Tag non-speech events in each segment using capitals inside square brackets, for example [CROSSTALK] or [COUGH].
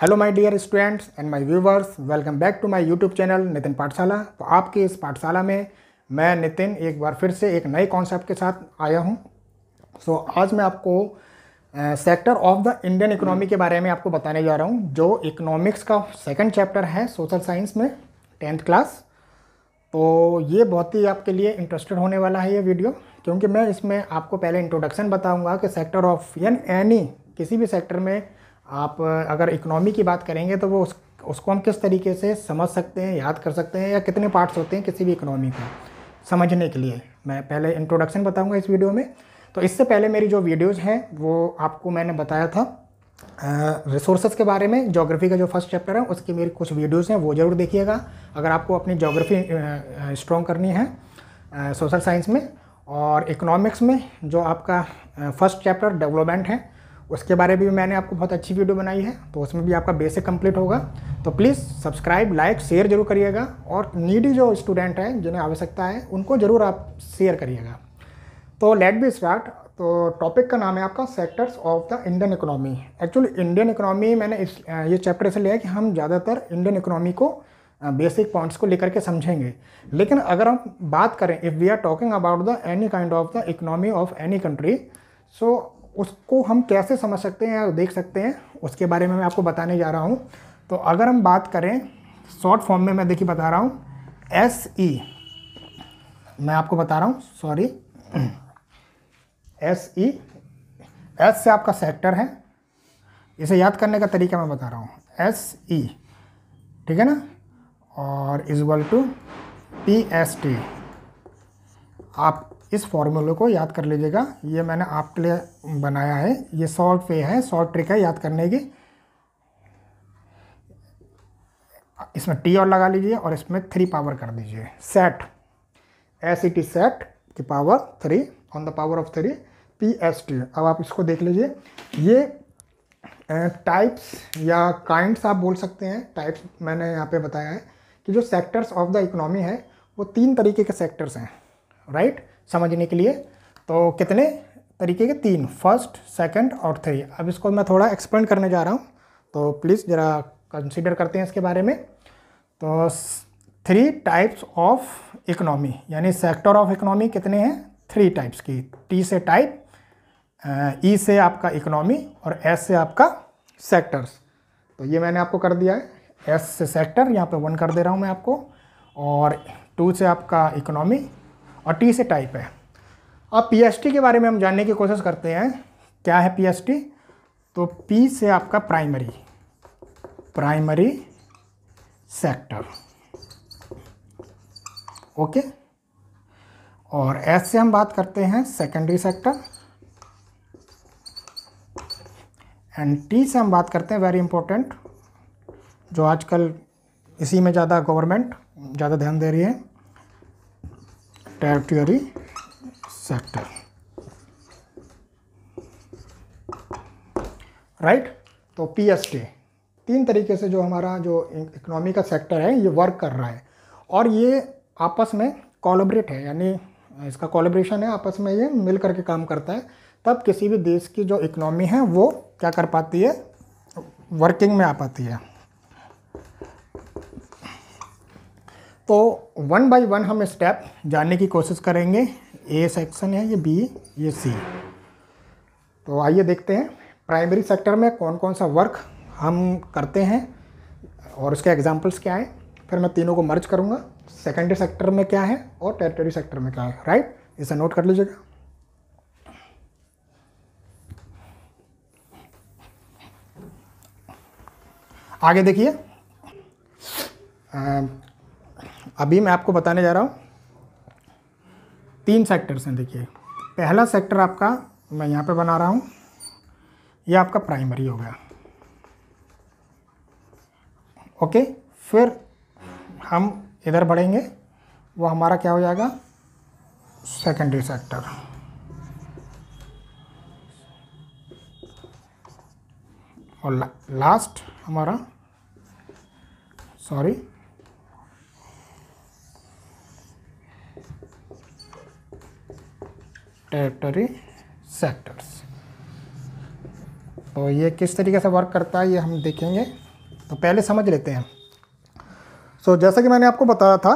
Hello my dear students and my viewers welcome back to my YouTube channel Nitin Pathshala तो आपके इस पाठशाला में मैं नितिन एक बार फिर से एक नए कॉन्सेप्ट के साथ आया हूं सो so, आज मैं आपको sector of the Indian economy के बारे में आपको बताने जा रहा हूं जो इकोनॉमिक्स का सेकेंड चैप्टर है सोशल साइंस में टेंथ क्लास तो ये बहुत ही आपके लिए इंटरेस्टेड होने वाला है ये वीडियो क्योंकि मैं इसमें आपको पहले इंट्रोडक्शन बताऊँगा कि सेक्टर ऑफ यानी एनी किसी भी सेक्टर में आप अगर इकनॉमी की बात करेंगे तो वो उस, उसको हम किस तरीके से समझ सकते हैं याद कर सकते हैं या कितने पार्ट्स होते हैं किसी भी इकनॉमी को समझने के लिए मैं पहले इंट्रोडक्शन बताऊंगा इस वीडियो में तो इससे पहले मेरी जो वीडियोज़ हैं वो आपको मैंने बताया था रिसोर्सेज के बारे में जोग्राफी का जो फर्स्ट चैप्टर है उसकी मेरी कुछ वीडियोज़ हैं वो ज़रूर देखिएगा अगर आपको अपनी जोग्राफी स्ट्रॉन्ग करनी है सोशल साइंस में और इकोनॉमिक्स में जो आपका फर्स्ट चैप्टर डेवलपमेंट है उसके बारे में भी मैंने आपको बहुत अच्छी वीडियो बनाई है तो उसमें भी आपका बेसिक कंप्लीट होगा तो प्लीज़ सब्सक्राइब लाइक शेयर जरूर करिएगा और नीडी जो स्टूडेंट हैं जिन्हें आवश्यकता है उनको ज़रूर आप शेयर करिएगा तो लेट बी स्टार्ट तो टॉपिक का नाम है आपका sectors of the Indian economy actually Indian economy मैंने इस ये चैप्टर से लिया कि हम ज़्यादातर इंडियन इकोनॉमी को बेसिक पॉइंट्स को लेकर के समझेंगे लेकिन अगर हम बात करें if we are talking about the any kind of the economy of any country so उसको हम कैसे समझ सकते हैं या देख सकते हैं उसके बारे में मैं आपको बताने जा रहा हूँ तो अगर हम बात करें शॉर्ट फॉर्म में मैं देखिए बता रहा हूँ एस ई e, मैं आपको बता रहा हूँ सॉरी एस ई एस से आपका सेक्टर है इसे याद करने का तरीका मैं बता रहा हूँ एस ई e, ठीक है ना और equal to P S T आप इस फॉर्मूले को याद कर लीजिएगा ये मैंने आपके लिए बनाया है ये शॉर्ट वे है शॉर्ट ट्रिक है याद करने की इसमें टी और लगा लीजिए और इसमें थ्री पावर कर दीजिए set S E T set की power three on the power of three P S T अब आप इसको देख लीजिए ये टाइप्स या काइंड्स आप बोल सकते हैं टाइप्स मैंने यहाँ पे बताया है कि जो सेक्टर्स ऑफ द इकोनॉमी है वो तीन तरीके के सेक्टर्स हैं राइट right? समझने के लिए तो कितने तरीके के तीन फर्स्ट सेकंड और थ्री अब इसको मैं थोड़ा एक्सप्लेन करने जा रहा हूँ तो प्लीज़ ज़रा कंसिडर करते हैं इसके बारे में तो थ्री टाइप्स ऑफ इकोनॉमी यानी सेक्टर ऑफ इकोनॉमी कितने हैं थ्री टाइप्स की टी से टाइप ई e से आपका इकोनॉमी और एस से आपका सेक्टर्स तो ये मैंने आपको कर दिया है एस से सेक्टर यहाँ पे वन कर दे रहा हूँ मैं आपको और टू से आपका इकोनॉमी और टी से टाइप है अब पी के बारे में हम जानने की कोशिश करते हैं क्या है पी तो पी से आपका प्राइमरी प्राइमरी सेक्टर ओके और एस से हम बात करते हैं सेकेंडरी सेक्टर एंड टी से हम बात करते हैं वेरी इंपॉर्टेंट जो आजकल इसी में ज़्यादा गवर्नमेंट ज़्यादा ध्यान दे रही है tariff सेक्टर राइट तो पी एस टी तीन तरीके से जो हमारा जो इकोनॉमी का सेक्टर है ये वर्क कर रहा है और ये आपस में कोलोबरेट है यानी इसका कोलोब्रेशन है आपस में ये मिल करके काम करता है तब किसी भी देश की जो इकोनॉमी है वो क्या कर पाती है वर्किंग में आ पाती है तो वन बाय वन हम स्टेप जानने की कोशिश करेंगे ए सेक्शन है ये बी ये सी तो आइए देखते हैं प्राइमरी सेक्टर में कौन कौन सा वर्क हम करते हैं और उसके एग्जाम्पल्स क्या हैं फिर मैं तीनों को मर्ज करूँगा सेकेंडरी सेक्टर में क्या है और टेरिटरी सेक्टर में क्या है राइट इसे नोट कर लीजिएगा आगे देखिए अभी मैं आपको बताने जा रहा हूँ तीन सेक्टर्स हैं देखिए पहला सेक्टर आपका मैं यहाँ पे बना रहा हूँ ये आपका प्राइमरी हो गया ओके फिर हम इधर बढ़ेंगे वो हमारा क्या हो जाएगा सेकेंडरी सेक्टर और ला, लास्ट हमारा सॉरी टेरिटरी सेक्टर्स तो ये किस तरीके से वर्क करता है ये हम देखेंगे तो पहले समझ लेते हैं सो so, जैसा कि मैंने आपको बताया था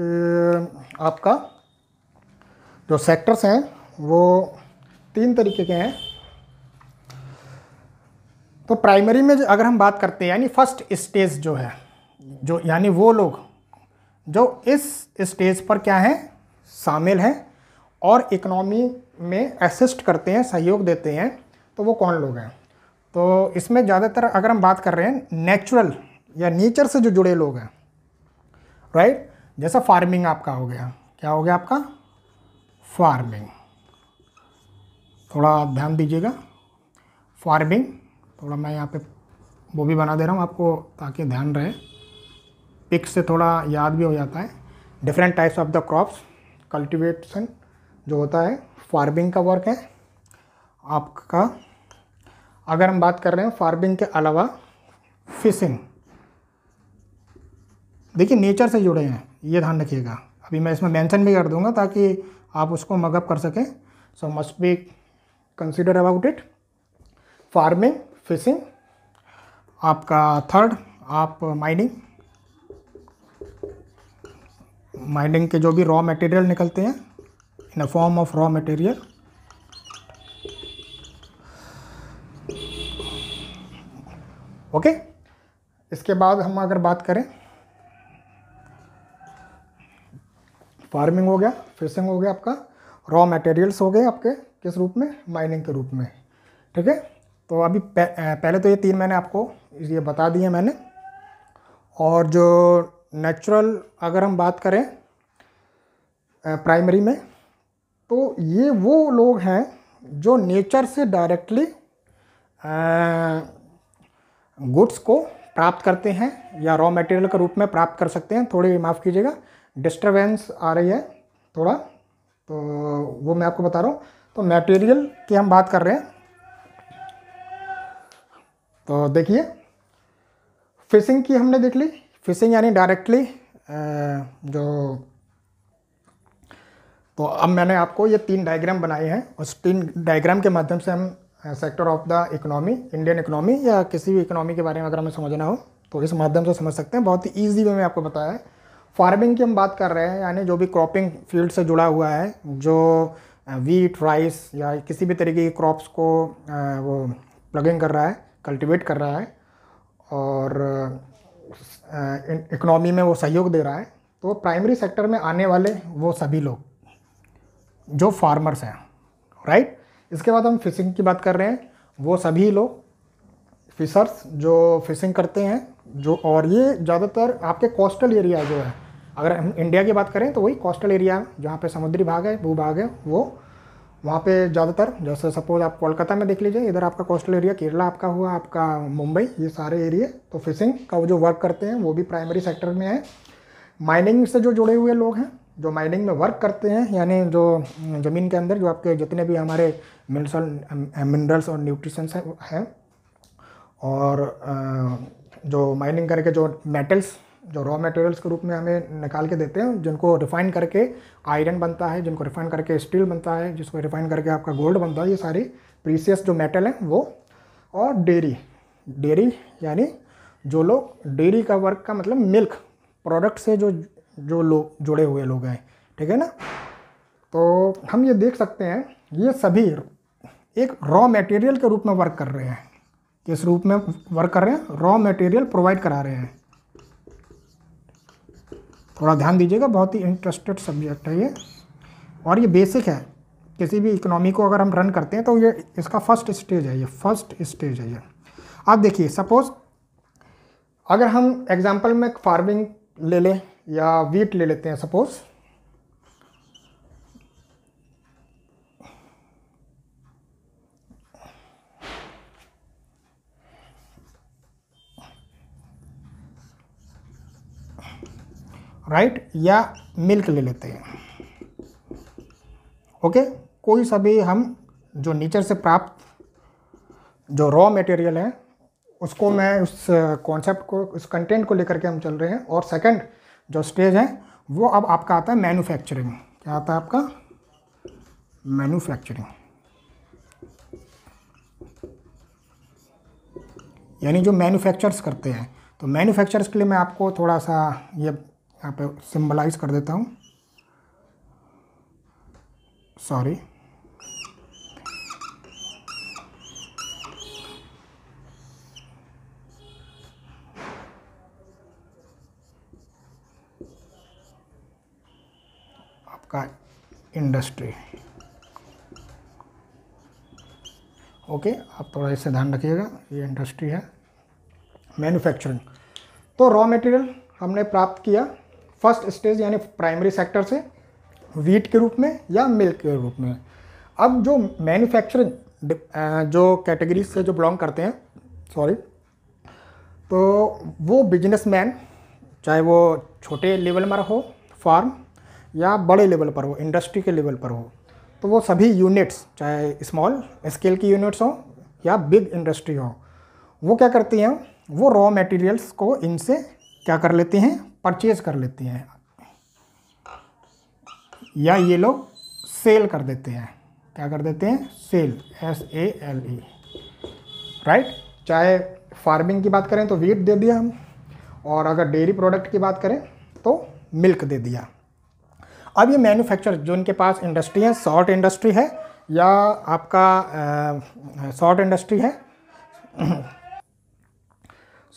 कि आपका जो सेक्टर्स हैं वो तीन तरीके के हैं तो प्राइमरी में अगर हम बात करते हैं यानी फर्स्ट स्टेज जो है जो यानी वो लोग जो इस स्टेज पर क्या हैं शामिल हैं और इकनॉमी में असिस्ट करते हैं सहयोग देते हैं तो वो कौन लोग हैं तो इसमें ज़्यादातर अगर हम बात कर रहे हैं नेचुरल या नेचर से जो जुड़े लोग हैं राइट जैसा फार्मिंग आपका हो गया क्या हो गया आपका फार्मिंग थोड़ा ध्यान दीजिएगा फार्मिंग थोड़ा मैं यहाँ पे वो भी बना दे रहा हूँ आपको ताकि ध्यान रहे पिक से थोड़ा याद भी हो जाता है different types of the crops cultivation जो होता है फार्मिंग का वर्क है आपका अगर हम बात कर रहे हैं फार्मिंग के अलावा फिशिंग देखिए नेचर से जुड़े हैं ये ध्यान रखिएगा अभी मैं इसमें मेंशन भी कर दूंगा ताकि आप उसको मगअप कर सकें so must be consider about it farming fishing आपका थर्ड आप माइनिंग माइनिंग के जो भी रॉ मटेरियल निकलते हैं in a form of raw material okay okay? इसके बाद हम अगर बात करें फार्मिंग हो गया फिशिंग हो गया आपका रॉ मटेरियल्स हो गए आपके किस रूप में माइनिंग के रूप में ठीक है तो अभी पहले तो ये तीन मैंने आपको ये बता दिए मैंने और जो नेचुरल अगर हम बात करें प्राइमरी में तो ये वो लोग हैं जो नेचर से डायरेक्टली गुड्स को प्राप्त करते हैं या रॉ मटेरियल के रूप में प्राप्त कर सकते हैं थोड़ी माफ़ कीजिएगा डिस्टरबेंस आ रही है थोड़ा तो वो मैं आपको बता रहा हूँ तो मटेरियल की हम बात कर रहे हैं तो देखिए फिशिंग की हमने देख ली फिशिंग यानी डायरेक्टली जो तो अब मैंने आपको ये तीन डायग्राम बनाए हैं उस तीन डायग्राम के माध्यम से हम sector of the economy Indian economy या किसी भी इकोनॉमी के बारे में अगर हमें समझना हो तो इस माध्यम से समझ सकते हैं बहुत ही ईजी वे में आपको बताया है फार्मिंग की हम बात कर रहे हैं यानी जो भी क्रॉपिंग फील्ड से जुड़ा हुआ है जो वीट राइस या किसी भी तरीके की क्रॉप्स को वो प्लगिंग कर रहा है कल्टिवेट कर रहा है और इकोनॉमी में वो सहयोग दे रहा है तो प्राइमरी सेक्टर में आने वाले वो सभी लोग जो फार्मर्स हैं राइट इसके बाद हम फिशिंग की बात कर रहे हैं वो सभी लोग फिशर्स जो फिशिंग करते हैं जो और ये ज़्यादातर आपके कोस्टल एरिया जो है अगर हम इंडिया की बात करें तो वही कोस्टल एरिया जहाँ पे समुद्री भाग है भू भाग है वो वहाँ पे ज़्यादातर जैसे सपोज आप कोलकाता में देख लीजिए इधर आपका कोस्टल एरिया केरला आपका हुआ आपका मुंबई ये सारे एरिए तो फिशिंग का वो जो वर्क करते हैं वो भी प्राइमरी सेक्टर में है माइनिंग से जो जुड़े हुए लोग हैं जो माइनिंग में वर्क करते हैं यानी जो ज़मीन के अंदर जो आपके जितने भी हमारे मिनरल मिनरल्स और न्यूट्रिशंस हैं और जो माइनिंग करके जो मेटल्स जो रॉ मटेरियल्स के रूप में हमें निकाल के देते हैं जिनको रिफ़ाइन करके आयरन बनता है जिनको रिफ़ाइन करके स्टील बनता है जिसको रिफ़ाइन करके आपका गोल्ड बनता है ये सारी प्रीसियस जो मेटल हैं वो और डेरी डेरी यानी जो लोग डेरी का वर्क का मतलब मिल्क प्रोडक्ट से जो जो लोग जुड़े हुए लोग हैं ठीक है ना तो हम ये देख सकते हैं ये सभी एक रॉ मटेरियल के रूप में वर्क कर रहे हैं किस रूप में वर्क कर रहे हैं रॉ मटेरियल प्रोवाइड करा रहे हैं थोड़ा ध्यान दीजिएगा बहुत ही इंटरेस्टेड सब्जेक्ट है ये और ये बेसिक है किसी भी इकोनॉमी को अगर हम रन करते हैं तो ये इसका फर्स्ट स्टेज है ये फर्स्ट स्टेज है ये आप देखिए सपोज़ अगर हम एग्जाम्पल में फार्मिंग ले लें या वीट ले लेते हैं सपोज़ राइट right? या मिल्क ले लेते हैं ओके okay? कोई सा भी हम जो नेचर से प्राप्त जो रॉ मटेरियल है उसको मैं उस कॉन्सेप्ट uh, को उस कंटेंट को लेकर के हम चल रहे हैं और सेकंड जो स्टेज है वो अब आपका आता है मैन्युफैक्चरिंग क्या आता है आपका मैन्युफैक्चरिंग यानी जो मैन्युफैक्चर्स करते हैं तो मैन्युफैक्चर्स के लिए मैं आपको थोड़ा सा ये यहाँ पे सिम्बलाइज कर देता हूँ सॉरी का इंडस्ट्री ओके आप थोड़ा इससे ध्यान रखिएगा ये इंडस्ट्री है मैन्युफैक्चरिंग तो रॉ मटेरियल हमने प्राप्त किया फर्स्ट स्टेज यानी प्राइमरी सेक्टर से वीट के रूप में या मिल्क के रूप में अब जो मैन्युफैक्चरिंग जो कैटेगरी से जो बिलोंग करते हैं सॉरी तो वो बिजनेसमैन चाहे वो छोटे लेवल में हो फार्म या बड़े लेवल पर हो इंडस्ट्री के लेवल पर हो तो वो सभी यूनिट्स चाहे स्मॉल स्केल की यूनिट्स हों या बिग इंडस्ट्री हो वो क्या करती हैं वो रॉ मटेरियल्स को इनसे क्या कर लेती हैं परचेज कर लेती हैं या ये लोग सेल कर देते हैं क्या कर देते हैं sale S A L E right चाहे फार्मिंग की बात करें तो वीट दे दिया हम और अगर डेयरी प्रोडक्ट की बात करें तो मिल्क दे दिया अब ये मैन्युफैक्चर जो इनके पास इंडस्ट्री है सॉल्ट इंडस्ट्री है या आपका शॉर्ट इंडस्ट्री है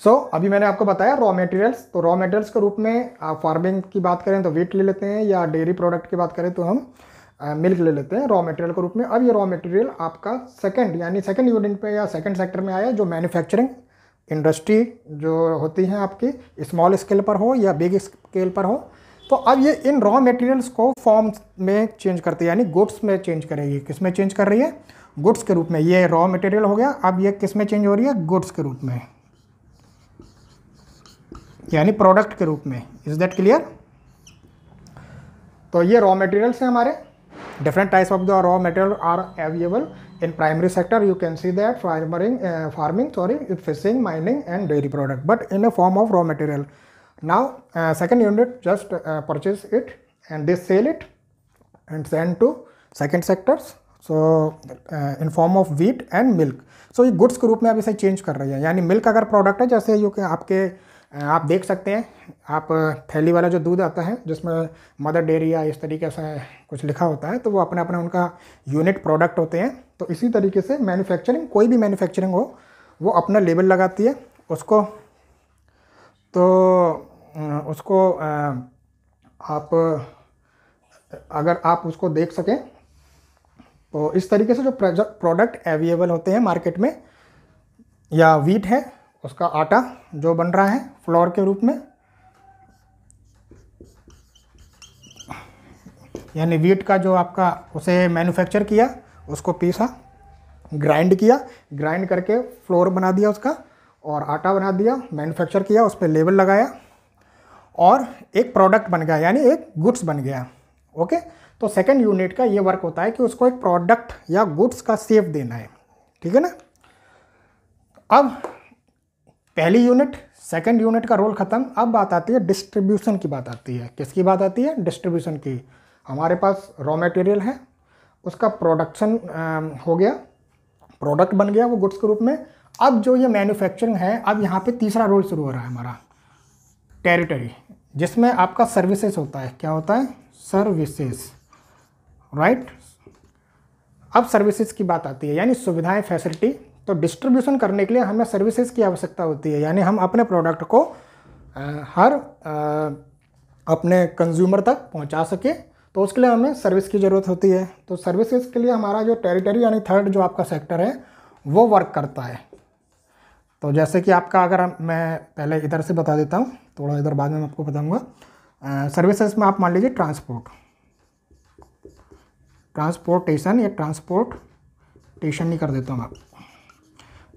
सो [CLEARS THROAT] so, अभी मैंने आपको बताया रॉ मटेरियल्स तो रॉ मटेरियल्स के रूप में आप फार्मिंग की बात करें तो वीट ले लेते हैं या डेयरी प्रोडक्ट की बात करें तो हम मिल्क ले लेते हैं रॉ मटेरियल के रूप में अब ये रॉ मटेरियल आपका सेकंड यानी सेकंड यूनिट में या सेकंड सेक्टर में आया जो मैन्युफैक्चरिंग इंडस्ट्री जो होती है आपकी स्मॉल स्केल पर हो या बिग स्केल पर हो तो अब ये इन रॉ मटेरियल्स को फॉर्म में चेंज करते यानी गुड्स में चेंज करेगी किस में चेंज कर रही है गुड्स के रूप में ये रॉ मटेरियल हो गया अब ये किस में चेंज हो रही है गुड्स के रूप में यानी प्रोडक्ट के रूप में इज दैट क्लियर तो ये रॉ मटेरियल्स हैं हमारे different types of the raw material are available in primary sector you can see that farming farming sorry fishing mining and dairy product but in a form of raw material now uh, second unit just uh, purchase it and they sell it and send to second sectors so in form of wheat and milk so ये goods के रूप में आप इसे change कर रहे हैं यानी मिल्क अगर प्रोडक्ट है जैसे यू के आपके uh, आप देख सकते हैं आप uh, थैली वाला जो दूध आता है जिसमें मदर डेयरी या इस तरीके से कुछ लिखा होता है तो वो अपने अपने उनका यूनिट प्रोडक्ट होते हैं तो इसी तरीके से मैन्युफैक्चरिंग कोई भी मैन्युफैक्चरिंग हो वो अपना लेबल लगाती है उसको तो उसको आप अगर आप उसको देख सकें तो इस तरीके से जो प्रोडक्ट अवेलेबल होते हैं मार्केट में या वीट है उसका आटा जो बन रहा है फ्लोर के रूप में यानी वीट का जो आपका उसे मैन्युफैक्चर किया उसको पीसा ग्राइंड किया ग्राइंड करके फ्लोर बना दिया उसका और आटा बना दिया मैन्युफैक्चर किया उस पर लेबल लगाया और एक प्रोडक्ट बन गया यानी एक गुड्स बन गया ओके तो सेकेंड यूनिट का ये वर्क होता है कि उसको एक प्रोडक्ट या गुड्स का सेफ देना है ठीक है ना अब पहली यूनिट सेकेंड यूनिट का रोल ख़त्म अब बात आती है डिस्ट्रीब्यूशन की बात आती है किसकी बात आती है डिस्ट्रीब्यूशन की हमारे पास रॉ मटेरियल है उसका प्रोडक्शन हो गया प्रोडक्ट बन गया वो गुड्स के रूप में अब जो ये मैन्युफैक्चरिंग है अब यहाँ पे तीसरा रोल शुरू हो रहा है हमारा टेरिटरी जिसमें आपका सर्विसेज होता है क्या होता है सर्विसेज राइट अब सर्विसेज की बात आती है यानी सुविधाएं फैसिलिटी तो डिस्ट्रीब्यूशन करने के लिए हमें सर्विसेज की आवश्यकता होती है यानी हम अपने प्रोडक्ट को आ, हर आ, अपने कंज्यूमर तक पहुंचा सके तो उसके लिए हमें सर्विस की ज़रूरत होती है तो सर्विसेज के लिए हमारा जो टेरिटरी यानी थर्ड जो आपका सेक्टर है वो वर्क करता है तो जैसे कि आपका अगर मैं पहले इधर से बता देता हूँ थोड़ा इधर बाद में आपको बताऊँगा सर्विसेज में आप मान लीजिए ट्रांसपोर्ट ट्रांसपोर्टेशन या ट्रांसपोर्टेशन ही कर देता हूँ आप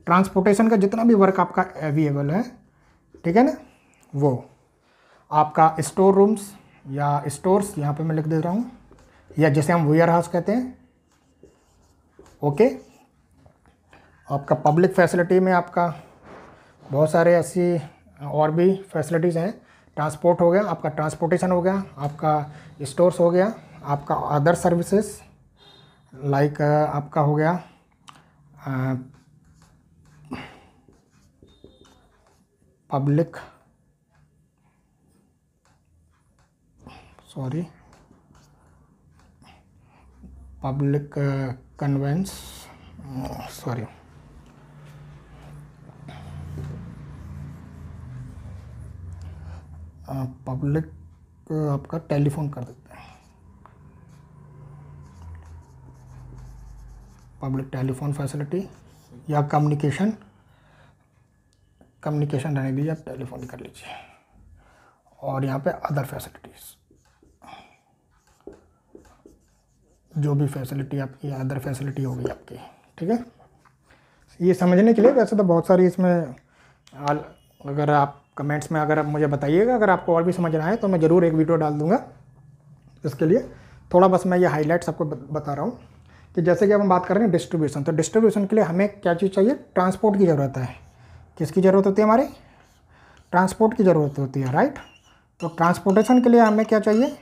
ट्रांसपोर्टेशन का जितना भी वर्क आपका अवेलेबल है ठीक है ना वो आपका स्टोर रूम्स या स्टोर्स यहाँ पे मैं लिख दे रहा हूँ या जैसे हम वेयर हाउस कहते हैं ओके आपका पब्लिक फैसिलिटी में आपका बहुत सारे ऐसी और भी फैसिलिटीज़ हैं ट्रांसपोर्ट हो गया आपका ट्रांसपोर्टेशन हो गया आपका स्टोर्स हो गया आपका अदर सर्विसेज लाइक आपका हो गया public sorry public conveyance sorry public आपका टेलीफोन कर देते हैं पब्लिक टेलीफोन फैसिलिटी या कम्युनिकेशन कम्युनिकेशन रहने दीजिए आप टेलीफोन कर लीजिए और यहाँ पे अदर फैसिलिटीज़ जो भी फैसिलिटी आपकी अदर फैसिलिटी होगी आपकी ठीक है ये समझने के लिए वैसे तो बहुत सारी इसमें अगर आप कमेंट्स में अगर आप मुझे बताइएगा अगर आपको और भी समझना है तो मैं ज़रूर एक वीडियो डाल दूँगा इसके लिए थोड़ा बस मैं ये हाईलाइट्स आपको बता रहा हूँ कि जैसे कि हम बात कर रहे हैं डिस्ट्रीब्यूशन तो डिस्ट्रीब्यूशन के लिए हमें क्या चीज़ चाहिए ट्रांसपोर्ट की ज़रूरत है किसकी ज़रूरत होती है हमारी ट्रांसपोर्ट की ज़रूरत होती है राइट तो ट्रांसपोर्टेशन के लिए हमें क्या चाहिए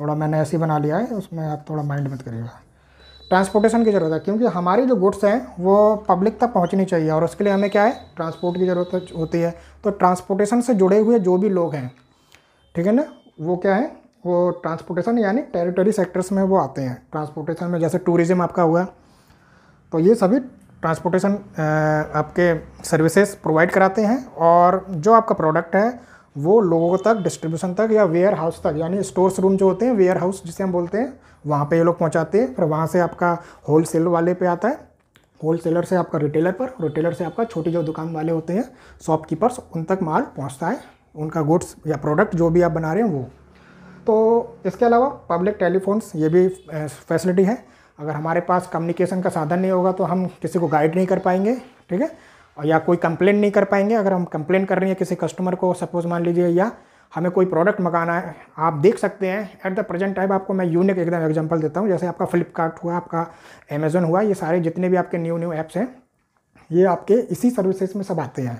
थोड़ा मैंने ऐसे बना लिया है उसमें आप थोड़ा माइंड मत करिएगा ट्रांसपोर्टेशन की ज़रूरत है क्योंकि हमारी जो गुड्स हैं वो पब्लिक तक पहुंचनी चाहिए और उसके लिए हमें क्या है ट्रांसपोर्ट की ज़रूरत होती है तो ट्रांसपोर्टेशन से जुड़े हुए जो भी लोग हैं ठीक है ना वो क्या है वो ट्रांसपोर्टेशन यानी टेरिटरी सेक्टर्स में वो आते हैं ट्रांसपोर्टेशन में जैसे टूरिज़म आपका हुआ तो ये सभी ट्रांसपोर्टेशन आपके सर्विसेज प्रोवाइड कराते हैं और जो आपका प्रोडक्ट है वो लोगों तक डिस्ट्रीब्यूशन तक या वेयर हाउस तक यानी स्टोर्स रूम जो होते हैं वेयर हाउस जिसे हम बोलते हैं वहाँ पे ये लोग पहुँचाते हैं फिर वहाँ से आपका होल सेल वाले पे आता है होल सेलर से आपका रिटेलर पर रिटेलर से आपका छोटे जो दुकान वाले होते हैं शॉपकीपर्स उन तक माल पहुँचता है उनका गुड्स या प्रोडक्ट जो भी आप बना रहे हैं वो तो इसके अलावा पब्लिक टेलीफोन्स ये भी फैसिलिटी है अगर हमारे पास कम्युनिकेशन का साधन नहीं होगा तो हम किसी को गाइड नहीं कर पाएंगे ठीक है या कोई कंप्लेंट नहीं कर पाएंगे अगर हम कंप्लेंट कर रहे हैं किसी कस्टमर को सपोज मान लीजिए या हमें कोई प्रोडक्ट मंगाना है आप देख सकते हैं एट द प्रेजेंट टाइम आपको मैं यूनिक एकदम एग्जांपल देता हूँ जैसे आपका फ्लिपकार्ट हुआ आपका अमेजोन हुआ ये सारे जितने भी आपके न्यू न्यू ऐप्स हैं ये आपके इसी सर्विसेज में सब आते हैं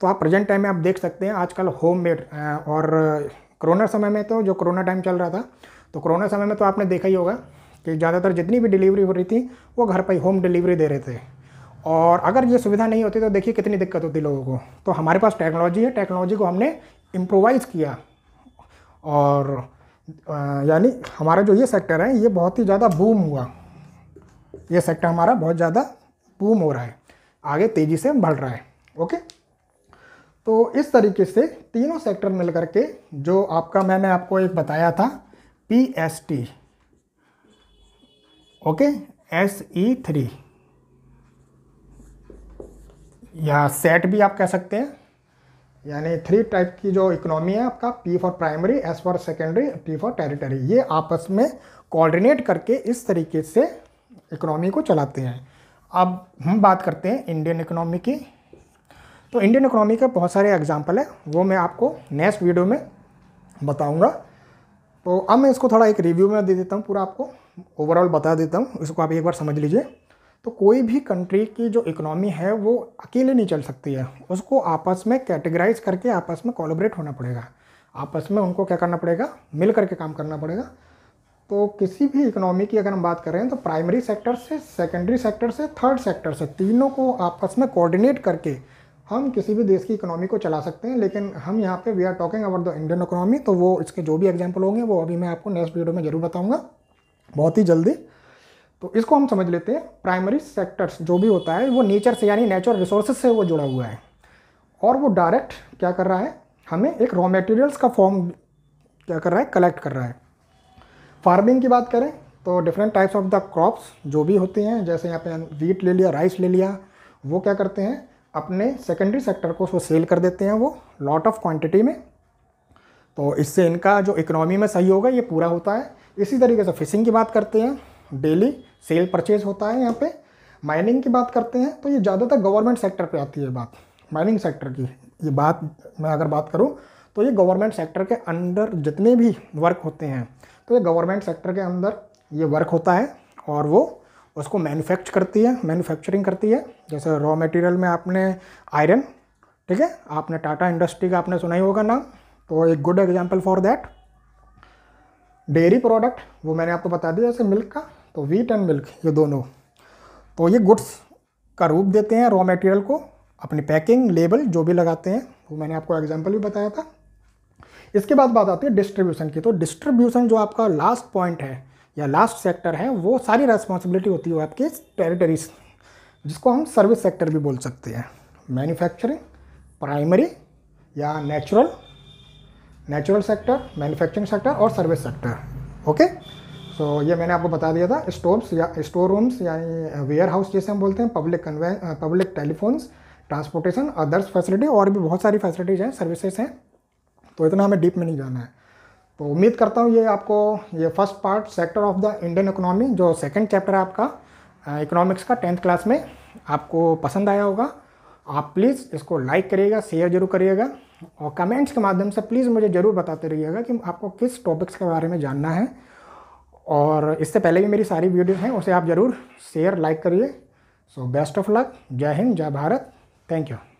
तो आप प्रेजेंट टाइम में आप देख सकते हैं आजकल होम मेड और कोरोना समय में तो जो कोरोना टाइम चल रहा था तो कोरोना समय में तो आपने देखा ही होगा कि ज़्यादातर जितनी भी डिलीवरी हो रही थी वो घर पर ही होम डिलीवरी दे रहे थे और अगर ये सुविधा नहीं होती तो देखिए कितनी दिक्कत होती लोगों को तो हमारे पास टेक्नोलॉजी है टेक्नोलॉजी को हमने इम्प्रोवाइज़ किया और यानी हमारा जो ये सेक्टर है ये बहुत ही ज़्यादा बूम हुआ ये सेक्टर हमारा बहुत ज़्यादा बूम हो रहा है आगे तेज़ी से बढ़ रहा है ओके तो इस तरीके से तीनों सेक्टर मिलकर के जो आपका मैंने आपको एक बताया था P S T okay S E three या सेट भी आप कह सकते हैं यानी थ्री टाइप की जो इकोनॉमी है आपका P for primary S for secondary P for territory ये आपस में कोऑर्डिनेट करके इस तरीके से इकोनॉमी को चलाते हैं अब हम बात करते हैं इंडियन इकोनॉमी की तो इंडियन इकोनॉमी के बहुत सारे एग्जाम्पल हैं वो मैं आपको नेक्स्ट वीडियो में बताऊँगा तो अब मैं इसको थोड़ा एक रिव्यू में दे देता हूँ पूरा आपको ओवरऑल बता देता हूँ इसको आप एक बार समझ लीजिए तो कोई भी कंट्री की जो इकोनॉमी है वो अकेले नहीं चल सकती है उसको आपस में कैटेगराइज करके आपस में कोलोबरेट होना पड़ेगा आपस में उनको क्या करना पड़ेगा मिल करके काम करना पड़ेगा तो किसी भी इकोनॉमी की अगर हम बात कर रहे हैं तो प्राइमरी सेक्टर से सेकेंडरी सेक्टर से थर्ड सेक्टर से तीनों को आपस में कोऑर्डिनेट करके हम किसी भी देश की इकोनॉमी को चला सकते हैं लेकिन हम यहाँ पे we are talking about the Indian economy तो वो इसके जो भी एग्जाम्पल होंगे वो अभी मैं आपको नेक्स्ट वीडियो में ज़रूर बताऊँगा बहुत ही जल्दी तो इसको हम समझ लेते हैं प्राइमरी सेक्टर्स जो भी होता है वो नेचर से यानी नेचुरल रिसोर्सेज से वो जुड़ा हुआ है और वो डायरेक्ट क्या कर रहा है हमें एक रॉ मटेरियल्स का फॉर्म क्या कर रहा है कलेक्ट कर रहा है फार्मिंग की बात करें तो different types of the crops जो भी होते हैं जैसे यहाँ पे वीट ले लिया राइस ले लिया वो क्या करते हैं अपने सेकेंडरी सेक्टर को उसको सेल कर देते हैं वो लॉट ऑफ क्वांटिटी में तो इससे इनका जो इकोनॉमी में सही होगा ये पूरा होता है इसी तरीके से फिशिंग की बात करते हैं डेली सेल परचेज होता है यहाँ पे माइनिंग की बात करते हैं तो ये ज़्यादातर गवर्नमेंट सेक्टर पे आती है बात माइनिंग सेक्टर की ये बात मैं अगर बात करूँ तो ये गवर्नमेंट सेक्टर के अंडर जितने भी वर्क होते हैं तो ये गवर्नमेंट सेक्टर के अंदर ये वर्क होता है और वो उसको मैनुफैक्चर करती है मैनुफैक्चरिंग करती है जैसे रॉ मटेरियल में आपने आयरन ठीक है आपने टाटा इंडस्ट्री का आपने सुना ही होगा नाम तो एक good example for that dairy product वो मैंने आपको बता दिया जैसे मिल्क का तो वीट एंड मिल्क ये दोनों तो ये गुड्स का रूप देते हैं रॉ मटेरियल को अपनी पैकिंग लेबल जो भी लगाते हैं वो मैंने आपको एग्जाम्पल भी बताया था इसके बाद बात आती है डिस्ट्रीब्यूशन की तो डिस्ट्रीब्यूशन जो आपका लास्ट पॉइंट है या लास्ट सेक्टर है वो सारी रेस्पॉन्सिबिलिटी होती है हो आपके टेरिटरीज जिसको हम सर्विस सेक्टर भी बोल सकते हैं मैन्युफैक्चरिंग प्राइमरी या natural natural sector manufacturing sector और service sector okay so so, ये मैंने आपको बता दिया था स्टोर्स या स्टोर रूम्स यानी वेयर हाउस जैसे हम बोलते हैं public convey public telephones transportation others facility और भी बहुत सारी फैसिलिटीज़ हैं सर्विसेज हैं तो इतना हमें डीप में नहीं जाना है तो उम्मीद करता हूँ ये आपको ये first part sector of the Indian economy जो सेकेंड चैप्टर है आपका इकोनॉमिक्स uh, का टेंथ क्लास में आपको पसंद आया होगा आप प्लीज़ इसको लाइक करिएगा शेयर जरूर करिएगा और कमेंट्स के माध्यम से प्लीज़ मुझे ज़रूर बताते रहिएगा कि आपको किस टॉपिक्स के बारे में जानना है और इससे पहले भी मेरी सारी वीडियोज़ हैं उसे आप ज़रूर शेयर लाइक करिए सो बेस्ट ऑफ लक जय हिंद जय भारत थैंक यू